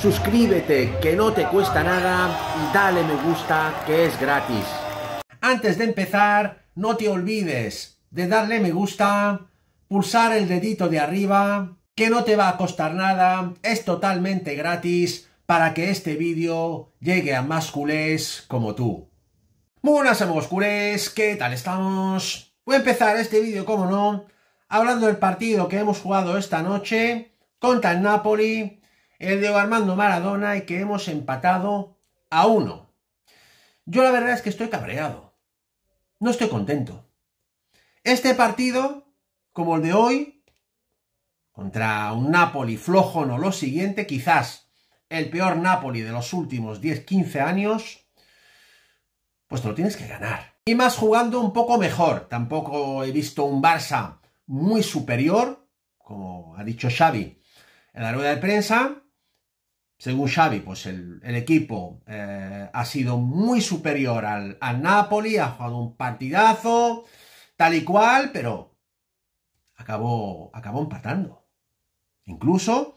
suscríbete que no te cuesta nada y dale me gusta que es gratis. Antes de empezar, no te olvides de darle me gusta, pulsar el dedito de arriba, que no te va a costar nada, es totalmente gratis para que este vídeo llegue a más culés como tú. Muy buenas amigos culés, ¿qué tal estamos? Voy a empezar este vídeo, como no, hablando del partido que hemos jugado esta noche contra el Napoli el de Armando Maradona y que hemos empatado a uno. Yo la verdad es que estoy cabreado. No estoy contento. Este partido, como el de hoy, contra un Napoli flojo, no lo siguiente, quizás el peor Napoli de los últimos 10-15 años, pues te lo tienes que ganar. Y más jugando un poco mejor. Tampoco he visto un Barça muy superior, como ha dicho Xavi en la rueda de prensa, según Xavi, pues el, equipo eh, ha sido muy superior al, Napoli, ha jugado un partidazo, tal y cual, pero acabó, acabó empatando. Incluso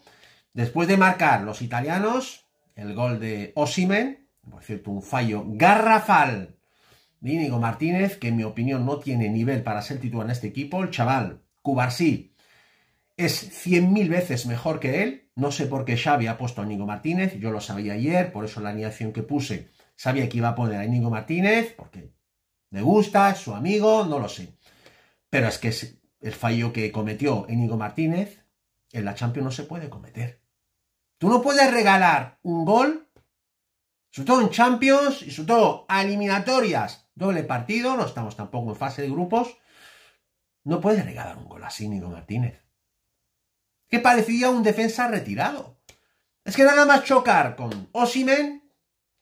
después de marcar los italianos el gol de Osimen, por cierto, un fallo garrafal de Íñigo Martínez, que en mi opinión no tiene nivel para ser titular en este equipo, el chaval Cubarsí es 100.000 veces mejor que él. No sé por qué Xavi ha puesto a Nigo Martínez, yo lo sabía ayer, por eso la alineación que puse sabía que iba a poner a Íñigo Martínez, porque me gusta, es su amigo, no lo sé. Pero es que el fallo que cometió Íñigo Martínez en la Champions no se puede cometer. Tú no puedes regalar un gol, sobre todo en Champions y sobre todo a eliminatorias, doble partido, no estamos tampoco en fase de grupos, no puedes regalar un gol así, Íñigo Martínez que parecía un defensa retirado. Es que nada más chocar con Osimen,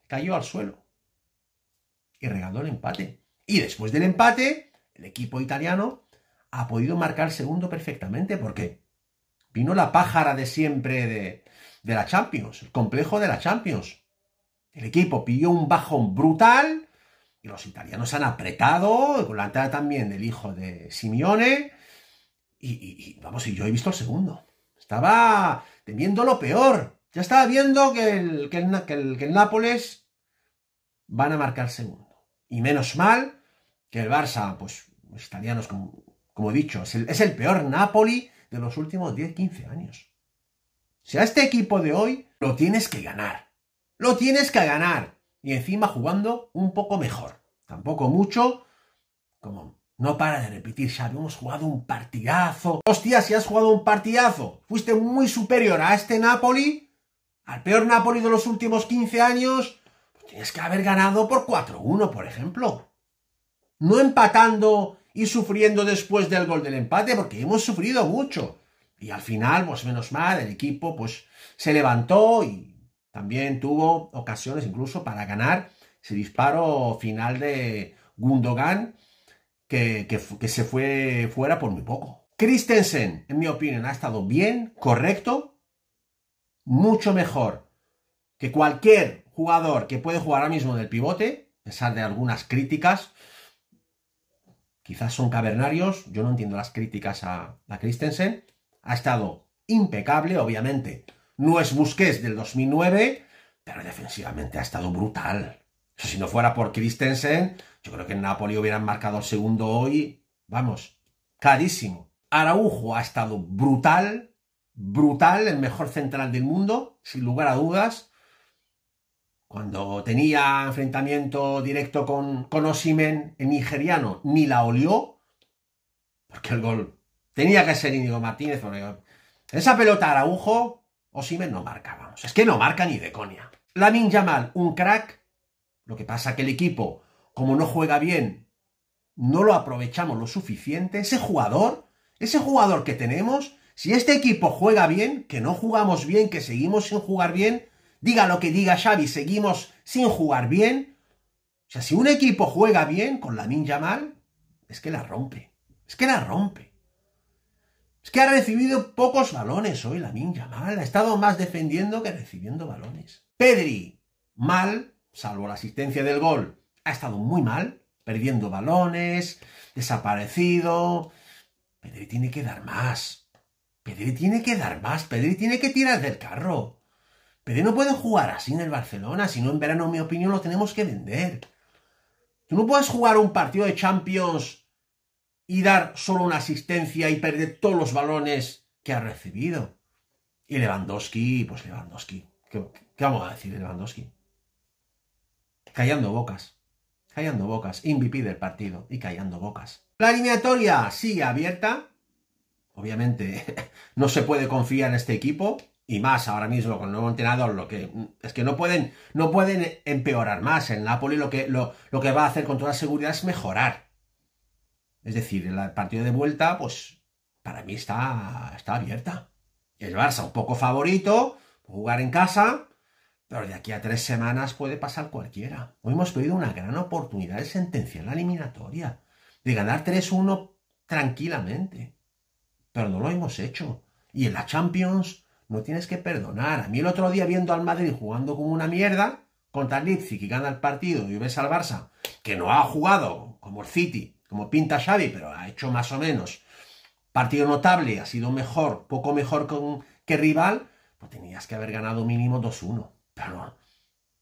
cayó al suelo y regaló el empate. Y después del empate, el equipo italiano ha podido marcar segundo perfectamente porque vino la pájara de siempre de, la Champions, el complejo de la Champions. El equipo pidió un bajón brutal y los italianos han apretado, con la entrada también del hijo de Simeone. y, vamos, y yo he visto el segundo. Estaba temiendo lo peor. Ya estaba viendo que el, el, Nápoles van a marcar segundo. Y menos mal que el Barça, pues los italianos, como, he dicho, es el, peor Napoli de los últimos 10-15 años. O sea, este equipo de hoy lo tienes que ganar. Lo tienes que ganar. Y encima jugando un poco mejor. Tampoco mucho, como no para de repetir, ya hemos jugado un partidazo. Hostia, si has jugado un partidazo, fuiste muy superior a este Napoli, al peor Napoli de los últimos 15 años, tienes que haber ganado por 4-1, por ejemplo. No empatando y sufriendo después del gol del empate, porque hemos sufrido mucho. Y al final, pues menos mal, el equipo pues se levantó y también tuvo ocasiones incluso para ganar ese disparo final de Gundogan que, se fue fuera por muy poco. Christensen, en mi opinión, ha estado bien, correcto, mucho mejor que cualquier jugador que puede jugar ahora mismo del pivote, a pesar de algunas críticas. Quizás son cavernarios, yo no entiendo las críticas a, la Christensen. Ha estado impecable, obviamente. No es Busquets del 2009, pero defensivamente ha estado brutal. Si no fuera por Christensen, yo creo que en Napoli hubieran marcado el segundo hoy, vamos, carísimo Araujo ha estado brutal, brutal, el mejor central del mundo, sin lugar a dudas. Cuando tenía enfrentamiento directo con, con Osimen, el nigeriano, ni la olió, porque el gol tenía que ser Íñigo Martínez. Esa pelota Araujo, Osimen no marca, vamos. Es que no marca ni de coña. Lamin Yamal, un crack, lo que pasa es que el equipo, como no juega bien, no lo aprovechamos lo suficiente. Ese jugador, ese jugador que tenemos, si este equipo juega bien, que no jugamos bien, que seguimos sin jugar bien, diga lo que diga Xavi, seguimos sin jugar bien. O sea, si un equipo juega bien con la ninja mal, es que la rompe. Es que la rompe. Es que ha recibido pocos balones hoy la ninja mal. Ha estado más defendiendo que recibiendo balones. Pedri, mal salvo la asistencia del gol, ha estado muy mal, perdiendo balones, desaparecido. Pedri tiene que dar más. Pedri tiene que dar más. Pedri tiene que tirar del carro. Pedri no puede jugar así en el Barcelona, si no en verano, en mi opinión, lo tenemos que vender. Tú no puedes jugar un partido de Champions y dar solo una asistencia y perder todos los balones que ha recibido. Y Lewandowski, pues Lewandowski. ¿Qué, vamos a decir de Lewandowski? callando bocas. Callando bocas. MVP del partido y callando bocas. La eliminatoria sigue abierta. Obviamente no se puede confiar en este equipo y más ahora mismo con el nuevo entrenador, lo que es que no pueden, no pueden empeorar más. El Napoli lo que, lo, lo que va a hacer con toda seguridad es mejorar. Es decir, el partido de vuelta, pues para mí está, está abierta. El Barça un poco favorito, jugar en casa, pero de aquí a tres semanas puede pasar cualquiera. Hoy hemos tenido una gran oportunidad de sentenciar la eliminatoria, de ganar 3-1 tranquilamente. Pero no lo hemos hecho. Y en la Champions no tienes que perdonar. A mí el otro día viendo al Madrid jugando como una mierda contra el Leipzig y gana el partido y ves al Barça, que no ha jugado como el City, como pinta Xavi, pero ha hecho más o menos partido notable, ha sido mejor, poco mejor que, que rival, pues tenías que haber ganado mínimo 2-1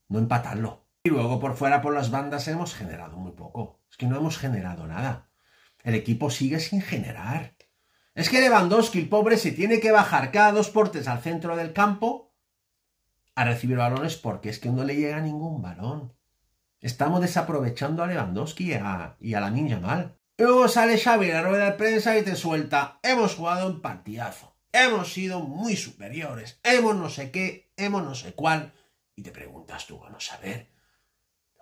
no empatarlo. Y luego por fuera, por las bandas, hemos generado muy poco. Es que no hemos generado nada. El equipo sigue sin generar. Es que Lewandowski, el pobre, se tiene que bajar cada dos portes al centro del campo a recibir balones porque es que no le llega ningún balón. Estamos desaprovechando a Lewandowski y a, la ninja mal. Luego sale Xavi la rueda de prensa y te suelta. Hemos jugado un partidazo. Hemos sido muy superiores. Hemos no sé qué. Hemos no sé cuál. Y te preguntas tú, vamos pues a ver,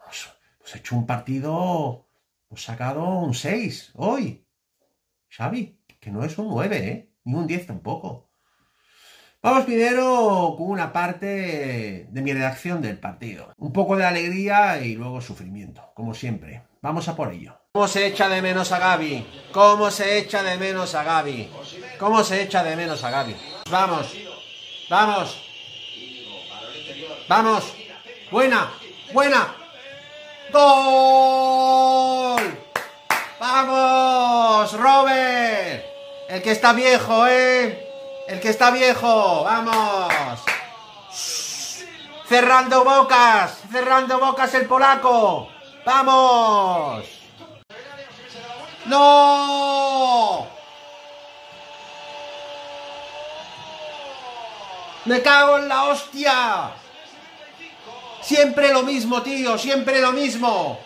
pues, pues hemos, hecho un partido, hemos sacado un 6 hoy. Xavi, que no es un 9, ¿eh? Ni un 10 tampoco. Vamos primero con una parte de mi redacción del partido. Un poco de alegría y luego sufrimiento, como siempre. Vamos a por ello. ¿Cómo se echa de menos a Gaby? ¿Cómo se echa de menos a Gaby? ¿Cómo se echa de menos a Gaby? Vamos, vamos. Vamos. Buena, buena. ¡Gol! ¡Vamos, Robert! El que está viejo, ¿eh? El que está viejo, vamos. Cerrando bocas, cerrando bocas el polaco. ¡Vamos! ¡No! ¡Me cago en la hostia! Siempre lo mismo, tío, siempre lo mismo.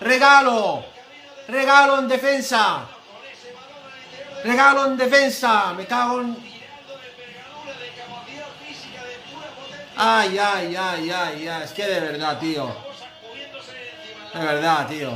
Regalo. Regalo en defensa. Regalo en defensa. Me cago en... Ay, ay, ay, ay, ay. Es que de verdad, tío. De verdad, tío.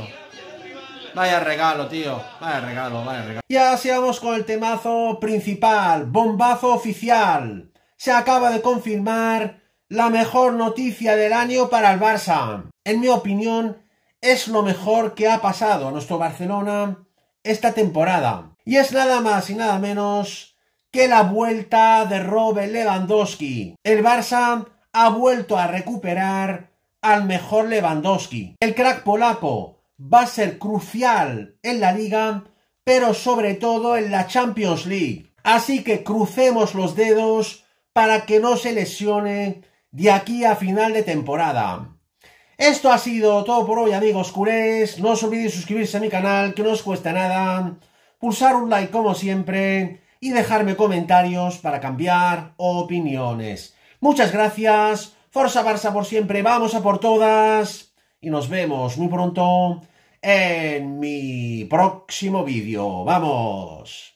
Vaya regalo, tío. Vaya regalo, vaya regalo. Y Ya vamos con el temazo principal. Bombazo oficial. Se acaba de confirmar la mejor noticia del año para el Barça. En mi opinión, es lo mejor que ha pasado a nuestro Barcelona esta temporada. Y es nada más y nada menos que la vuelta de Robert Lewandowski. El Barça ha vuelto a recuperar al mejor Lewandowski. El crack polaco va a ser crucial en la liga, pero sobre todo en la Champions League. Así que crucemos los dedos para que no se lesione de aquí a final de temporada. Esto ha sido todo por hoy amigos curés. no os olvidéis suscribirse a mi canal que no os cuesta nada, pulsar un like como siempre y dejarme comentarios para cambiar opiniones. Muchas gracias, Forza Barça por siempre, vamos a por todas y nos vemos muy pronto en mi próximo vídeo. ¡Vamos!